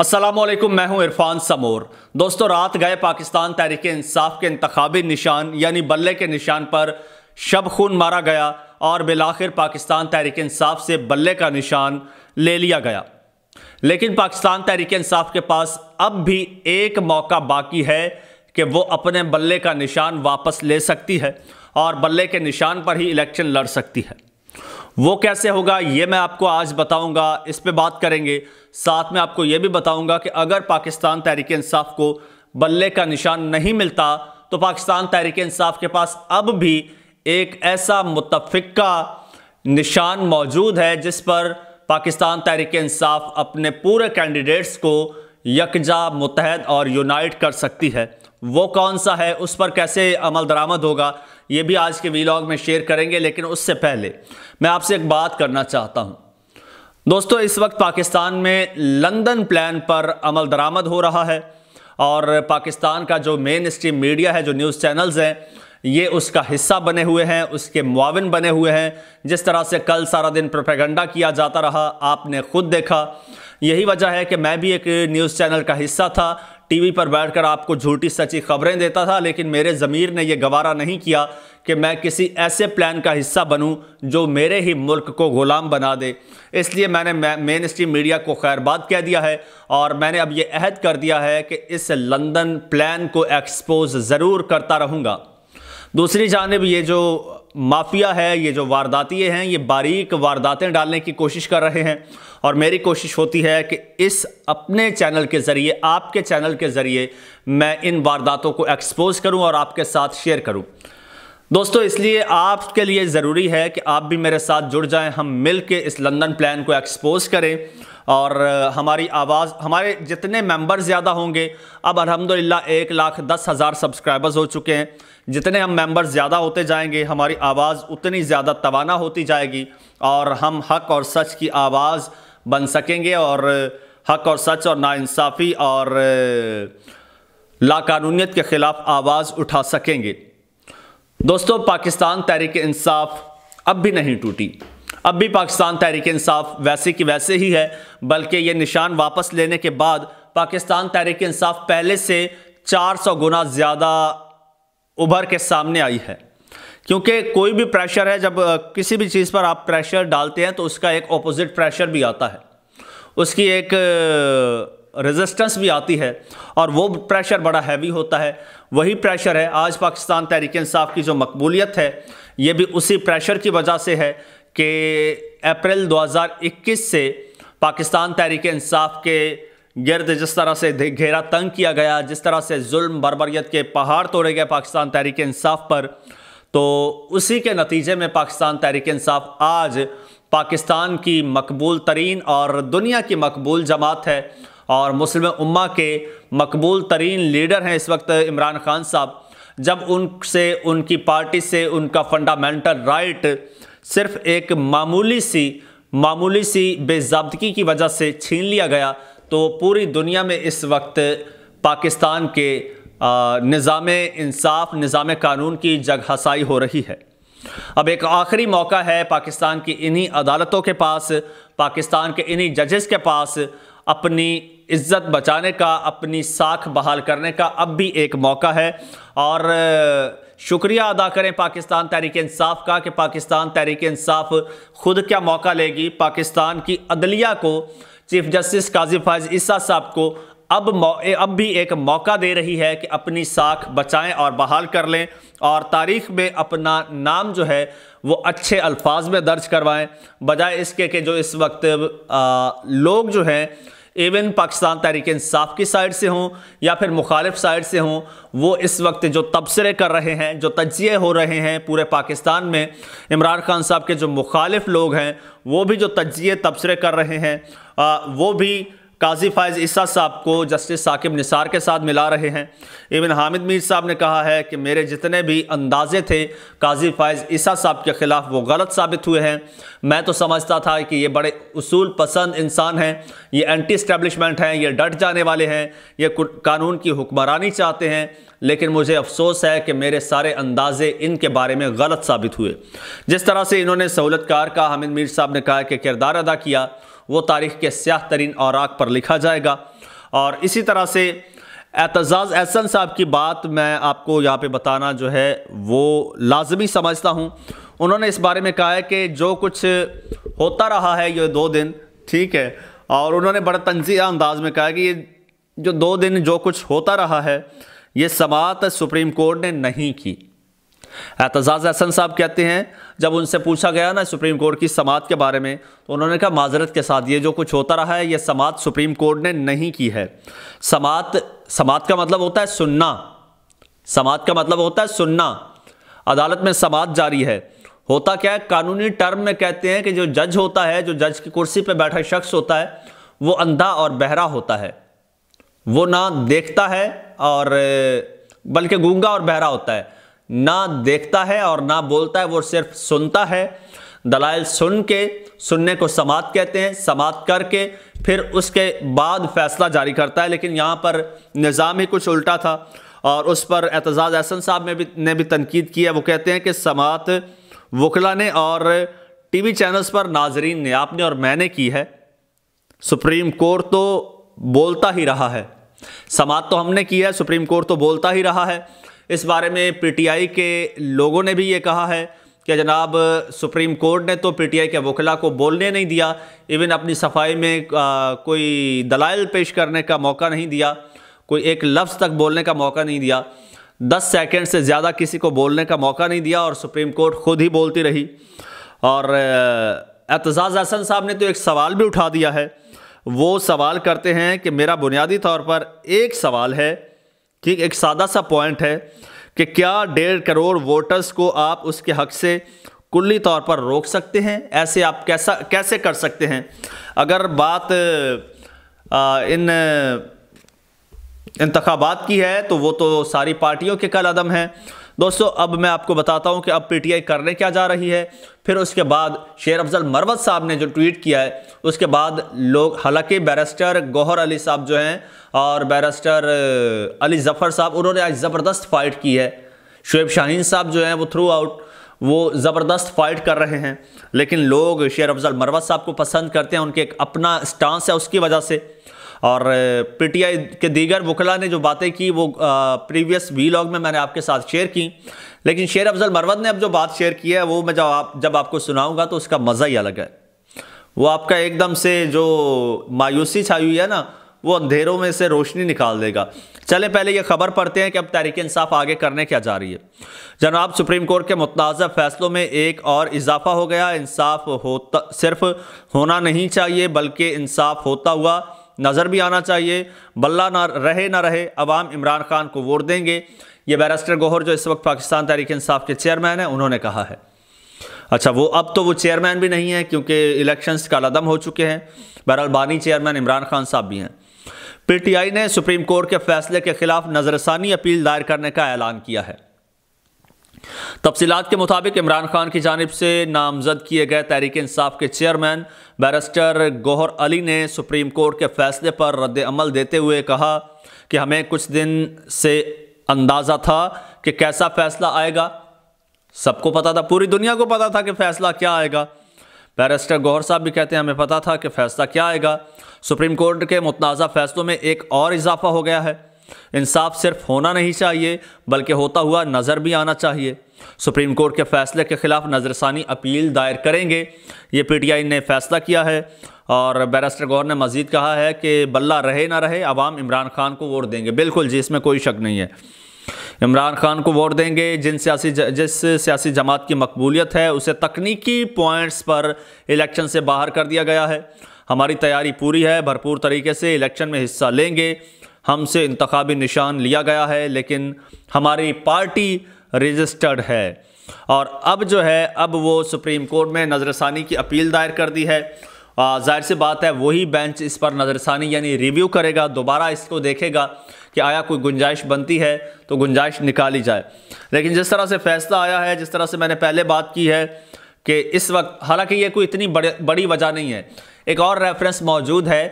असलम मैं हूं इरफान समोर दोस्तों रात गए पाकिस्तान तहरीक इंसाफ के इंतबी निशान यानी बल्ले के निशान पर शब खून मारा गया और बिलाखिर पाकिस्तान तहरीक इंसाफ से बल्ले का निशान ले लिया गया लेकिन पाकिस्तान तहरीक इंसाफ के पास अब भी एक मौका बाकी है कि वो अपने बल्ले का निशान वापस ले सकती है और बल्ले के निशान पर ही इलेक्शन लड़ सकती है वो कैसे होगा ये मैं आपको आज बताऊंगा इस पर बात करेंगे साथ में आपको ये भी बताऊंगा कि अगर पाकिस्तान तहरीक इंसाफ को बल्ले का निशान नहीं मिलता तो पाकिस्तान तहरीक इंसाफ के पास अब भी एक ऐसा मुतफ़ा निशान मौजूद है जिस पर पाकिस्तान तहरीक इंसाफ अपने पूरे कैंडिडेट्स को यकजा मुतहद और यूनाइट कर सकती है वो कौन सा है उस पर कैसे अमल दरामद होगा ये भी आज के वीलॉग में शेयर करेंगे लेकिन उससे पहले मैं आपसे एक बात करना चाहता हूँ दोस्तों इस वक्त पाकिस्तान में लंदन प्लान पर अमल दरामद हो रहा है और पाकिस्तान का जो मेन स्ट्रीम मीडिया है जो न्यूज़ चैनल्स हैं ये उसका हिस्सा बने हुए हैं उसके मुआवन बने हुए हैं जिस तरह से कल सारा दिन प्रोपेगंडा किया जाता रहा आपने खुद देखा यही वजह है कि मैं भी एक न्यूज़ चैनल का हिस्सा था टीवी पर बैठकर आपको झूठी सच्ची खबरें देता था लेकिन मेरे ज़मीर ने यह गवारा नहीं किया कि मैं किसी ऐसे प्लान का हिस्सा बनूं जो मेरे ही मुल्क को ग़ुलाम बना दे इसलिए मैंने मेन स्ट्रीम मीडिया को खैरबाद कह दिया है और मैंने अब ये अहद कर दिया है कि इस लंदन प्लान को एक्सपोज ज़रूर करता रहूँगा दूसरी जानब ये जो माफिया है ये जो वारदातिए हैं ये बारीक वारदातें डालने की कोशिश कर रहे हैं और मेरी कोशिश होती है कि इस अपने चैनल के ज़रिए आपके चैनल के ज़रिए मैं इन वारदातों को एक्सपोज करूं और आपके साथ शेयर करूं दोस्तों इसलिए आपके लिए ज़रूरी है कि आप भी मेरे साथ जुड़ जाएं हम मिल के इस लंदन प्लान को एक्सपोज करें और हमारी आवाज़ हमारे जितने मेंबर ज़्यादा होंगे अब अलहमदिल्ला एक लाख दस हज़ार सब्सक्राइबर्स हो चुके हैं जितने हम मेंबर ज़्यादा होते जाएंगे हमारी आवाज़ उतनी ज़्यादा तोाना होती जाएगी और हम हक और सच की आवाज़ बन सकेंगे और हक और सच और नाानसाफ़ी और लाकानूनीत के ख़िलाफ़ आवाज़ उठा सकेंगे दोस्तों पाकिस्तान तहरीक इंसाफ अब भी नहीं टूटी अब भी पाकिस्तान तहरीक इंसाफ वैसे कि वैसे ही है बल्कि ये निशान वापस लेने के बाद पाकिस्तान तहरीक इंसाफ पहले से 400 गुना ज़्यादा उभर के सामने आई है क्योंकि कोई भी प्रेशर है जब किसी भी चीज़ पर आप प्रेशर डालते हैं तो उसका एक ऑपोजिट प्रेशर भी आता है उसकी एक रेजिस्टेंस भी आती है और वो प्रेशर बड़ा हैवी होता है वही प्रेशर है आज पाकिस्तान तहरीक इंसाफ की जो मकबूलियत है ये भी उसी प्रेशर की वजह से है कि अप्रैल 2021 से पाकिस्तान तहरीक इंसाफ के गर्द जिस तरह से घेरा तंग किया गया जिस तरह से जुल्म बरबरीत के पहाड़ तोड़े गए पाकिस्तान तहरीक इंसाफ पर तो उसी के नतीजे में पाकिस्तान तहरीक इंसाफ आज पाकिस्तान की मकबूल तरीन और दुनिया की मकबूल जमात है और मुस्लिम उम्मा के मकबूल तरीन लीडर हैं इस वक्त इमरान खान साहब जब उनसे उनकी पार्टी से उनका फंडामेंटल राइट सिर्फ एक मामूली सी मामूली सी बेजाबदगी की वजह से छीन लिया गया तो पूरी दुनिया में इस वक्त पाकिस्तान के निज़ाम इंसाफ निज़ाम कानून की जगहसाई हो रही है अब एक आखिरी मौका है पाकिस्तान की इन्हीं अदालतों के पास पाकिस्तान के इन्हीं जजेस के पास अपनी इज्जत बचाने का अपनी साख बहाल करने का अब भी एक मौका है और शुक्रिया अदा करें पाकिस्तान तहरीक इंसाफ का कि पाकिस्तान तहरीक इंसाफ खुद क्या मौका लेगी पाकिस्तान की अदलिया को चीफ जस्टिस काजी फायज ईसा साहब को अब अब भी एक मौका दे रही है कि अपनी साख बचाएं और बहाल कर लें और तारीख में अपना नाम जो है वो अच्छे अल्फाज में दर्ज करवाएं बजाय इसके कि जो इस वक्त आ, लोग जो हैं इवन पाकिस्तान तहरीक इंसाफ की साइड से हों या फिर मुखालिफ साइड से हों वो इस वक्त जो तबसरे कर रहे हैं जो तजिए हो रहे हैं पूरे पाकिस्तान में इमरान खान साहब के जो मुखालिफ लोग हैं वो भी जो तजिए तबसरे कर रहे हैं आ, वो भी काजी फायज़ ईसा साहब को जस्टिस साकिब निसार के साथ मिला रहे हैं इवन हामिद मीर साहब ने कहा है कि मेरे जितने भी अंदाजे थे काजी फायज़ ईसा साहब के ख़िलाफ़ वो गलत साबित हुए हैं मैं तो समझता था कि ये बड़े उसूल पसंद इंसान हैं ये एंटी इस्टेबलिशमेंट हैं ये डट जाने वाले हैं ये कानून की हुक्मरानी चाहते हैं लेकिन मुझे अफसोस है कि मेरे सारे अंदाजे इनके बारे में गलत साबित हुए जिस तरह से इन्होंने सहूलतकार का हामिद मीर साहब ने कहा कि किरदार अदा किया वो तारीख़ के स्याह तरीन औराक पर लिखा जाएगा और इसी तरह से एतजाज़ एहसन साहब की बात मैं आपको यहाँ पे बताना जो है वो लाजमी समझता हूँ उन्होंने इस बारे में कहा है कि जो कुछ होता रहा है ये दो दिन ठीक है और उन्होंने बड़ा तंजी अंदाज में कहा कि ये जो दो दिन जो कुछ होता रहा है ये समात सुप्रीम कोर्ट ने नहीं की एतजाज़ अहसन साहब कहते हैं जब उनसे पूछा गया ना सुप्रीम कोर्ट की समात के बारे में तो उन्होंने कहा माजरत के साथ ये जो कुछ होता रहा है ये समात सुप्रीम कोर्ट ने नहीं की है समात समात का मतलब होता है सुनना समात का मतलब होता है सुनना अदालत में समात जारी है होता क्या है कानूनी टर्म में कहते हैं कि जो जज होता है जो जज की कुर्सी पर बैठा शख्स होता है वो अंधा और बहरा होता है वो ना देखता है और बल्कि गूंगा और बहरा होता है ना देखता है और ना बोलता है वो सिर्फ सुनता है दलाइल सुन के सुनने को समात कहते हैं समात करके फिर उसके बाद फैसला जारी करता है लेकिन यहाँ पर निज़ाम ही कुछ उल्टा था और उस पर एतजाज़ अहसन साहब ने भी ने भी तनकीद की है वो कहते हैं कि समात वकला ने और टी वी चैनल्स पर नाजरीन ने आपने और मैंने की है सुप्रीम कोर्ट तो बोलता ही रहा है समात तो हमने की है सुप्रीम कोर्ट तो बोलता ही रहा है इस बारे में पीटीआई के लोगों ने भी ये कहा है कि जनाब सुप्रीम कोर्ट ने तो पीटीआई के वकला को बोलने नहीं दिया इवन अपनी सफाई में आ, कोई दलाइल पेश करने का मौका नहीं दिया कोई एक लफ्ज़ तक बोलने का मौका नहीं दिया दस सेकेंड से ज़्यादा किसी को बोलने का मौका नहीं दिया और सुप्रीम कोर्ट खुद ही बोलती रही और एतजाज़ अहसन साहब ने तो एक सवाल भी उठा दिया है वो सवाल करते हैं कि मेरा बुनियादी तौर पर एक सवाल है कि एक सादा सा पॉइंट है कि क्या डेढ़ करोड़ वोटर्स को आप उसके हक से कुल्ली तौर पर रोक सकते हैं ऐसे आप कैसा कैसे कर सकते हैं अगर बात आ, इन इंतबात की है तो वो तो सारी पार्टियों के कल अदम हैं दोस्तों अब मैं आपको बताता हूं कि अब पीटीआई करने क्या जा रही है फिर उसके बाद शेर अफजल मरवत साहब ने जो ट्वीट किया है उसके बाद लोग हालांकि बैरिस्टर गौहर अली साहब जो हैं और बैरिस्टर अली जफ़र साहब उन्होंने आज ज़बरदस्त फाइट की है शुएब शाहीन साहब जो हैं वो थ्रू आउट वो ज़बरदस्त फाइट कर रहे हैं लेकिन लोग शेर अफजल मरवत साहब को पसंद करते हैं उनके एक अपना स्टांस है उसकी वजह से और पीटीआई के दीगर वकला ने जो बातें की वो प्रीवियस वी लॉग में मैंने आपके साथ शेयर की लेकिन शेर अफजल मरवत ने अब जो बात शेयर की है वो मैं जब आप जब आपको सुनाऊंगा तो उसका मज़ा ही अलग है वो आपका एकदम से जो मायूसी छाई हुई है ना वो अंधेरों में से रोशनी निकाल देगा चले पहले ये खबर पढ़ते हैं कि अब तहरीक इंसाफ आगे करने क्या जा रही है जनाब सुप्रीम कोर्ट के मुतनाज़ फैसलों में एक और इजाफा हो गया इंसाफ होता सिर्फ होना नहीं चाहिए बल्कि इंसाफ होता हुआ नज़र भी आना चाहिए बल्ला ना रहे ना रहे अवाम इमरान खान को वोट देंगे ये बैरिस्टर गोहर जो इस वक्त पाकिस्तान तहरीक इंसाफ के चेयरमैन हैं उन्होंने कहा है अच्छा वो अब तो वो चेयरमैन भी नहीं है क्योंकि इलेक्शंस का लदम हो चुके हैं बहरहाल बानी चेयरमैन इमरान खान साहब भी हैं पीटीआई ने सुप्रीम कोर्ट के फैसले के खिलाफ नज़रसानी अपील दायर करने का ऐलान किया है तफसीत के मुताबिक इमरान खान की जानब से नामजद किए गए तहरीक इंसाफ के चेयरमैन बैरिस्टर गौहर अली ने सुप्रीम कोर्ट के फैसले पर रद्दमल देते हुए कहा कि हमें कुछ दिन से अंदाज़ा था कि कैसा फैसला आएगा सबको पता था पूरी दुनिया को पता था कि फैसला क्या आएगा बैरिस्टर गौहर साहब भी कहते हैं हमें पता था कि फैसला क्या आएगा सुप्रीम कोर्ट के मुतनाज़ा फैसलों में एक और इजाफा हो गया है इंसाफ सिर्फ होना नहीं चाहिए बल्कि होता हुआ नज़र भी आना चाहिए सुप्रीम कोर्ट के फैसले के खिलाफ नज़रसानी अपील दायर करेंगे ये पीटीआई ने फैसला किया है और बैरिस्टर गौर ने मजीद कहा है कि बल्ला रहे ना रहे आवाम इमरान खान को वोट देंगे बिल्कुल जी इसमें कोई शक नहीं है इमरान खान को वोट देंगे जिन सियासी जिस सियासी जमात की मकबूलियत है उसे तकनीकी पॉइंट्स पर इलेक्शन से बाहर कर दिया गया है हमारी तैयारी पूरी है भरपूर तरीके से इलेक्शन में हिस्सा लेंगे हमसे इंतबी निशान लिया गया है लेकिन हमारी पार्टी रजिस्टर्ड है और अब जो है अब वो सुप्रीम कोर्ट में नज़रसानी की अपील दायर कर दी है जाहिर सी बात है वही बेंच इस पर नज़रसानी यानी रिव्यू करेगा दोबारा इसको देखेगा कि आया कोई गुंजाइश बनती है तो गुंजाइश निकाली जाए लेकिन जिस तरह से फैसला आया है जिस तरह से मैंने पहले बात की है कि इस वक्त हालांकि ये कोई इतनी बड़े बड़ी वजह नहीं है एक और रेफरेंस मौजूद है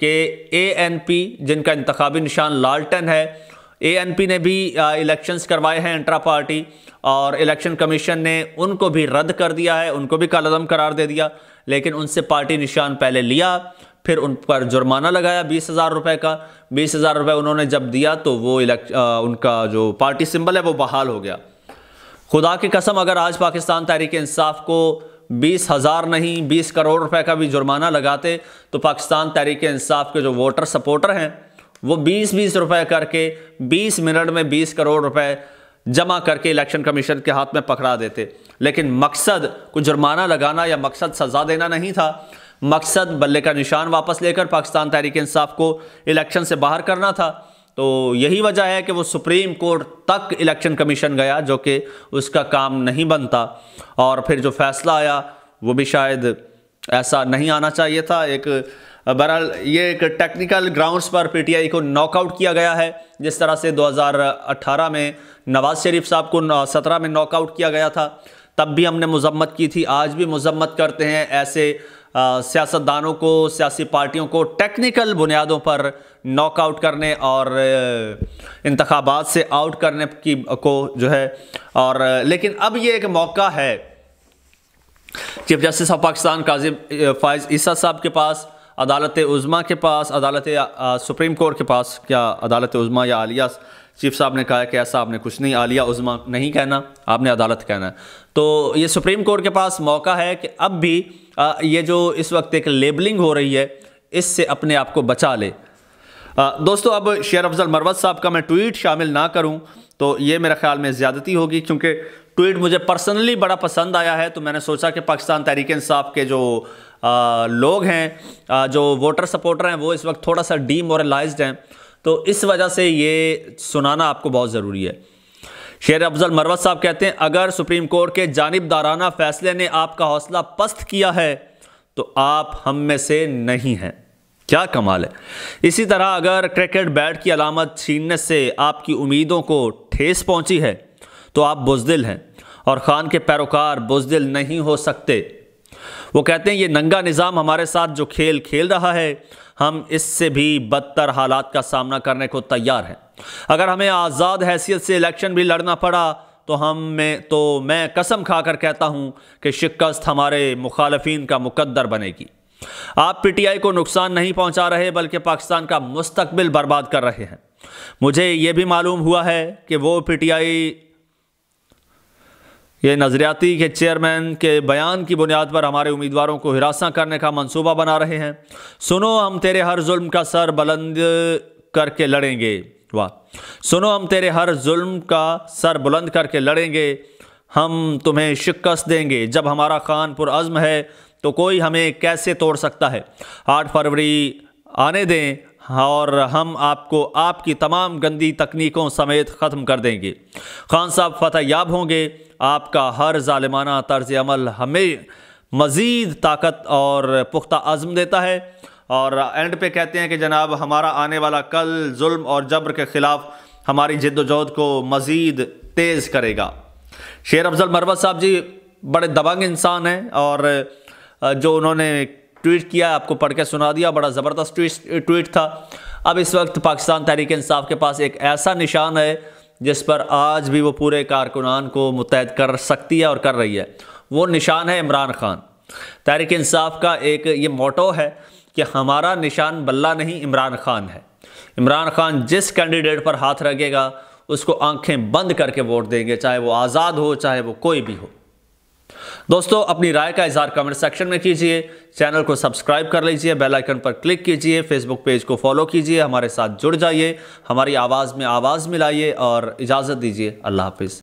कि ए एन पी जिनका इंतबी निशान लालटन है ए एन पी ने भी इलेक्शंस करवाए हैं इंट्रा पार्टी और इलेक्शन कमीशन ने उनको भी रद्द कर दिया है उनको भी कलदम करार दे दिया लेकिन उनसे पार्टी निशान पहले लिया फिर उन पर जुर्माना लगाया बीस हज़ार रुपये का बीस हज़ार रुपये उन्होंने जब दिया तो वो इलेक्ट उनका जो पार्टी सिंबल है वो बहाल हो गया खुदा की कसम अगर आज पाकिस्तान तहरीक इंसाफ को बीस हज़ार नहीं बीस करोड़ रुपए का भी जुर्माना लगाते तो पाकिस्तान तहरीक इंसाफ के जो वोटर सपोर्टर हैं वो बीस बीस रुपए करके बीस मिनट में बीस करोड़ रुपए जमा करके इलेक्शन कमीशन के हाथ में पकड़ा देते लेकिन मकसद को जुर्माना लगाना या मकसद सज़ा देना नहीं था मकसद बल्ले का निशान वापस लेकर पाकिस्तान तहरीक इंसाफ को इलेक्शन से बाहर करना था तो यही वजह है कि वो सुप्रीम कोर्ट तक इलेक्शन कमीशन गया जो कि उसका काम नहीं बनता और फिर जो फैसला आया वो भी शायद ऐसा नहीं आना चाहिए था एक बहरहाल ये एक टेक्निकल ग्राउंड्स पर पीटीआई को नॉकआउट किया गया है जिस तरह से 2018 में नवाज शरीफ साहब को 17 में नॉकआउट किया गया था तब भी हमने मजम्मत की थी आज भी मजम्मत करते हैं ऐसे सियासतदानों को सियासी पार्टियों को टेक्निकल बुनियादों पर नॉकआउट करने और इंतबात से आउट करने की को जो है और लेकिन अब ये एक मौका है chief justice of Pakistan Qazi Faez Isa साहब के पास अदालत उज़मा के पास अदालत सुप्रीम कोर्ट के पास क्या अदालत उज़मा या आलिया चीफ साहब ने कहा कि ऐसा आपने कुछ नहीं आलिया उज़मा नहीं कहना आपने अदालत कहना है तो ये सुप्रीम कोर्ट के पास मौका है कि अब भी ये जो इस वक्त एक लेबलिंग हो रही है इससे अपने आप को बचा ले दोस्तों अब शेर अफजल मरवत साहब का मैं ट्वीट शामिल ना करूं तो ये मेरे ख्याल में ज़्यादती होगी क्योंकि ट्वीट मुझे पर्सनली बड़ा पसंद आया है तो मैंने सोचा कि पाकिस्तान तहरीक इंसाफ के जो आ, लोग हैं आ, जो वोटर सपोर्टर हैं वो इस वक्त थोड़ा सा डीमोरलाइज हैं तो इस वजह से ये सुनाना आपको बहुत ज़रूरी है शेर अफजल मरवत साहब कहते हैं अगर सुप्रीम कोर्ट के जानबदाराना फैसले ने आपका हौसला पस्त किया है तो आप हम में से नहीं हैं क्या कमाल है इसी तरह अगर क्रिकेट बैट की अलामत छीनने से आपकी उम्मीदों को ठेस पहुंची है तो आप बुजदिल हैं और ख़ान के पैरोकार बुजदिल नहीं हो सकते वो कहते हैं ये नंगा निज़ाम हमारे साथ जो खेल खेल रहा है हम इससे भी बदतर हालात का सामना करने को तैयार हैं अगर हमें आज़ाद हैसियत से इलेक्शन भी लड़ना पड़ा तो हम में तो मैं कसम खाकर कहता हूँ कि शिकस्त हमारे मुखालफी का मुकद्दर बनेगी आप पीटीआई को नुकसान नहीं पहुंचा रहे बल्कि पाकिस्तान का मुस्तकबिल बर्बाद कर रहे हैं मुझे यह भी मालूम हुआ है कि वो पीटीआई ये नज़रियाती के चेयरमैन के बयान की बुनियाद पर हमारे उम्मीदवारों को हिरासा करने का मंसूबा बना रहे हैं सुनो हम तेरे हर जुल्म का सर बुलंद करके लड़ेंगे वाह सुनो हम तेरे हर जुल्म का सर बुलंद करके लड़ेंगे हम तुम्हें शिकस्त देंगे जब हमारा खान पुरज़म है तो कोई हमें कैसे तोड़ सकता है आठ फरवरी आने दें और हम आपको आपकी तमाम गंदी तकनीकों समेत ख़त्म कर देंगे खान साहब फतह याब होंगे आपका हर ालिमाना तर्ज अमल हमें मज़ीद ताकत और पुख्ता आज़म देता है और एंड पे कहते हैं कि जनाब हमारा आने वाला कल जुल्म और जबर के ख़िलाफ़ हमारी जद्दोजहद को मज़ीद तेज़ करेगा शेर अफजल मरवत साहब जी बड़े दबंग इंसान हैं और जो उन्होंने ट्वीट किया आपको पढ़ के सुना दिया बड़ा ज़बरदस्त ट्वीट ट्वीट था अब इस वक्त पाकिस्तान तहरीक इंसाफ के पास एक ऐसा निशान है जिस पर आज भी वो पूरे कारकुनान को मुतहद कर सकती है और कर रही है वो निशान है इमरान खान तहरीक इंसाफ का एक ये मोटो है कि हमारा निशान बल्ला नहीं इमरान खान है इमरान खान जिस कैंडिडेट पर हाथ रखेगा उसको आंखें बंद करके वोट देंगे चाहे वो आज़ाद हो चाहे वो कोई भी हो दोस्तों अपनी राय का इजहार कमेंट सेक्शन में कीजिए चैनल को सब्सक्राइब कर लीजिए बेल आइकन पर क्लिक कीजिए फेसबुक पेज को फॉलो कीजिए हमारे साथ जुड़ जाइए हमारी आवाज़ में आवाज़ मिलाइए और इजाज़त दीजिए अल्लाह हाफिज़